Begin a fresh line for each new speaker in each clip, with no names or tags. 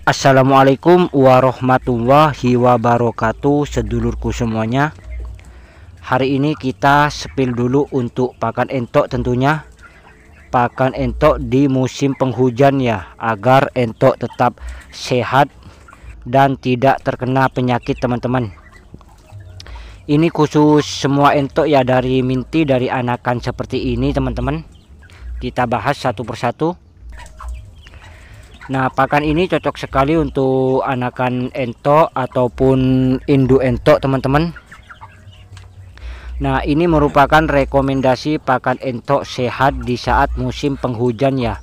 Assalamualaikum warahmatullahi wabarakatuh sedulurku semuanya hari ini kita sepil dulu untuk pakan entok tentunya pakan entok di musim penghujan ya agar entok tetap sehat dan tidak terkena penyakit teman-teman ini khusus semua entok ya dari minti dari anakan seperti ini teman-teman kita bahas satu persatu Nah, pakan ini cocok sekali untuk anakan entok ataupun induk entok, teman-teman. Nah, ini merupakan rekomendasi pakan entok sehat di saat musim penghujan ya.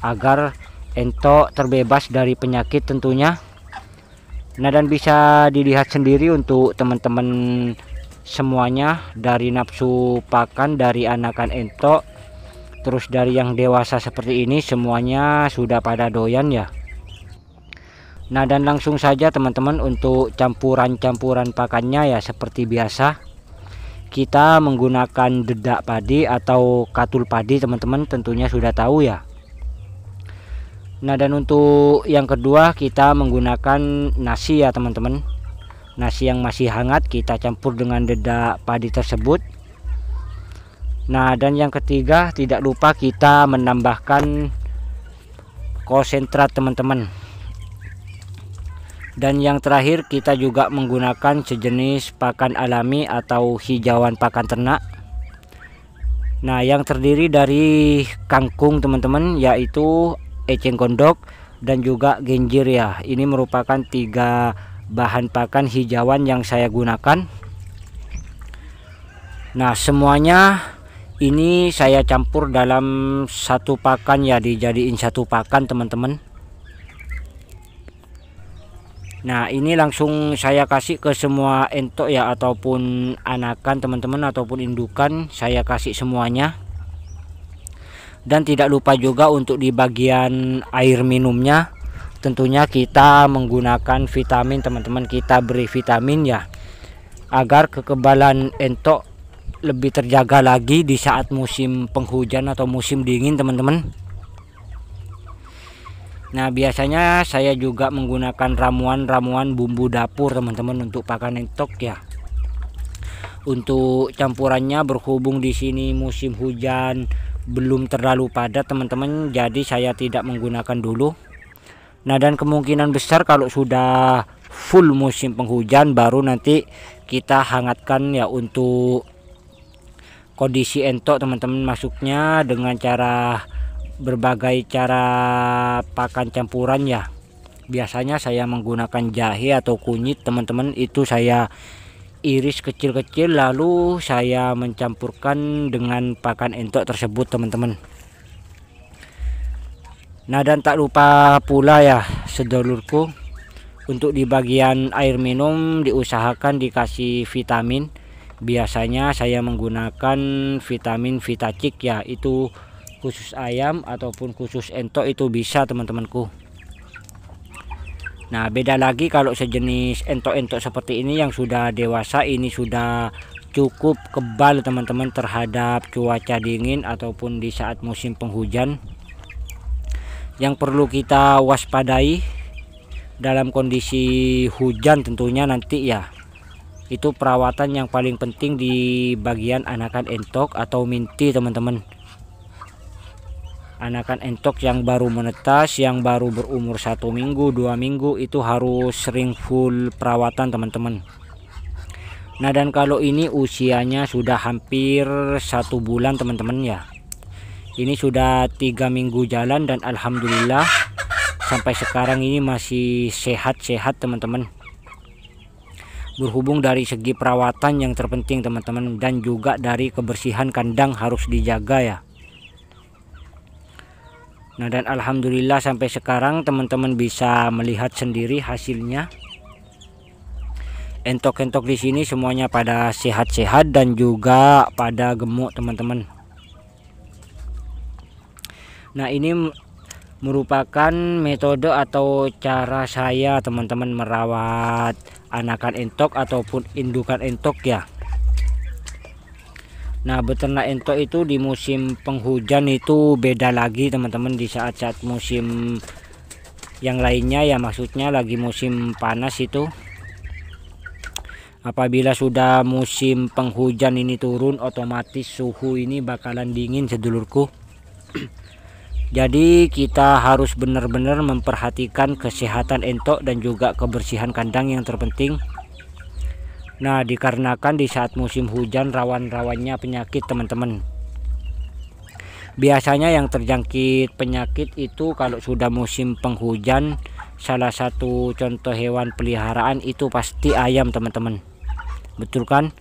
Agar entok terbebas dari penyakit tentunya. Nah, dan bisa dilihat sendiri untuk teman-teman semuanya dari nafsu pakan dari anakan entok terus dari yang dewasa seperti ini semuanya sudah pada doyan ya nah dan langsung saja teman-teman untuk campuran-campuran pakannya ya seperti biasa kita menggunakan dedak padi atau katul padi teman-teman tentunya sudah tahu ya nah dan untuk yang kedua kita menggunakan nasi ya teman-teman nasi yang masih hangat kita campur dengan dedak padi tersebut Nah, dan yang ketiga, tidak lupa kita menambahkan konsentrat, teman-teman. Dan yang terakhir, kita juga menggunakan sejenis pakan alami atau hijauan pakan ternak. Nah, yang terdiri dari kangkung, teman-teman, yaitu eceng gondok dan juga genjir ya. Ini merupakan tiga bahan pakan hijauan yang saya gunakan. Nah, semuanya ini saya campur dalam satu pakan ya dijadiin satu pakan teman-teman nah ini langsung saya kasih ke semua entok ya ataupun anakan teman-teman ataupun indukan saya kasih semuanya dan tidak lupa juga untuk di bagian air minumnya tentunya kita menggunakan vitamin teman-teman kita beri vitamin ya agar kekebalan entok lebih terjaga lagi di saat musim penghujan atau musim dingin teman-teman Nah biasanya saya juga menggunakan ramuan-ramuan bumbu dapur teman-teman untuk pakan entok ya untuk campurannya berhubung di sini musim hujan belum terlalu padat teman-teman jadi saya tidak menggunakan dulu Nah dan kemungkinan besar kalau sudah full musim penghujan baru nanti kita hangatkan ya untuk kondisi entok teman-teman masuknya dengan cara berbagai cara pakan campuran ya biasanya saya menggunakan jahe atau kunyit teman-teman itu saya iris kecil-kecil lalu saya mencampurkan dengan pakan entok tersebut teman-teman nah dan tak lupa pula ya sedulurku untuk di bagian air minum diusahakan dikasih vitamin biasanya saya menggunakan vitamin Vitacik ya itu khusus ayam ataupun khusus entok itu bisa teman-temanku nah beda lagi kalau sejenis entok-entok seperti ini yang sudah dewasa ini sudah cukup kebal teman-teman terhadap cuaca dingin ataupun di saat musim penghujan yang perlu kita waspadai dalam kondisi hujan tentunya nanti ya itu perawatan yang paling penting di bagian anakan entok atau minti teman-teman anakan entok yang baru menetas yang baru berumur satu minggu dua minggu itu harus sering full perawatan teman-teman Nah dan kalau ini usianya sudah hampir satu bulan teman-teman ya Ini sudah tiga minggu jalan dan Alhamdulillah Sampai sekarang ini masih sehat-sehat teman-teman berhubung dari segi perawatan yang terpenting teman-teman dan juga dari kebersihan kandang harus dijaga ya Nah dan Alhamdulillah sampai sekarang teman-teman bisa melihat sendiri hasilnya Entok-entok di sini semuanya pada sehat-sehat dan juga pada gemuk teman-teman Nah ini merupakan metode atau cara saya teman-teman merawat anakan entok ataupun indukan entok ya Nah beternak entok itu di musim penghujan itu beda lagi teman-teman di saat-saat musim yang lainnya ya maksudnya lagi musim panas itu apabila sudah musim penghujan ini turun otomatis suhu ini bakalan dingin sedulurku jadi kita harus benar-benar memperhatikan kesehatan entok dan juga kebersihan kandang yang terpenting nah dikarenakan di saat musim hujan rawan-rawannya penyakit teman-teman biasanya yang terjangkit penyakit itu kalau sudah musim penghujan salah satu contoh hewan peliharaan itu pasti ayam teman-teman betul kan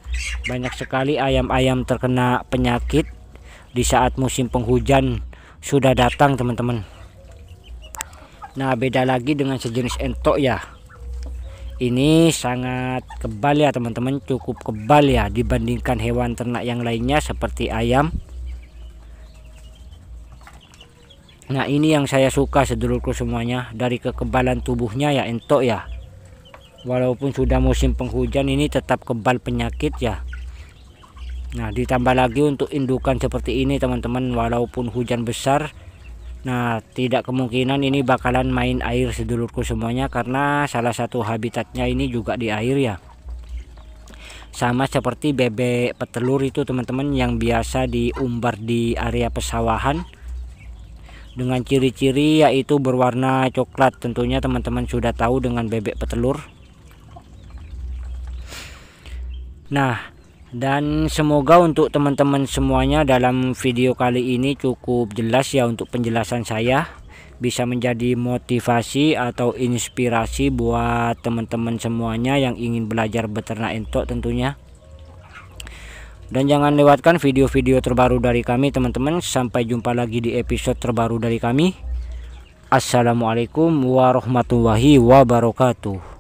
banyak sekali ayam-ayam terkena penyakit di saat musim penghujan sudah datang teman-teman nah beda lagi dengan sejenis entok ya ini sangat kebal ya teman-teman cukup kebal ya dibandingkan hewan ternak yang lainnya seperti ayam nah ini yang saya suka sedulurku semuanya dari kekebalan tubuhnya ya entok ya walaupun sudah musim penghujan ini tetap kebal penyakit ya Nah ditambah lagi untuk indukan seperti ini teman-teman walaupun hujan besar Nah tidak kemungkinan ini bakalan main air sedulurku semuanya karena salah satu habitatnya ini juga di air ya Sama seperti bebek petelur itu teman-teman yang biasa diumbar di area pesawahan Dengan ciri-ciri yaitu berwarna coklat tentunya teman-teman sudah tahu dengan bebek petelur Nah dan semoga untuk teman-teman semuanya dalam video kali ini cukup jelas ya untuk penjelasan saya bisa menjadi motivasi atau inspirasi buat teman-teman semuanya yang ingin belajar beternak entok tentunya dan jangan lewatkan video-video terbaru dari kami teman-teman sampai jumpa lagi di episode terbaru dari kami Assalamualaikum warahmatullahi wabarakatuh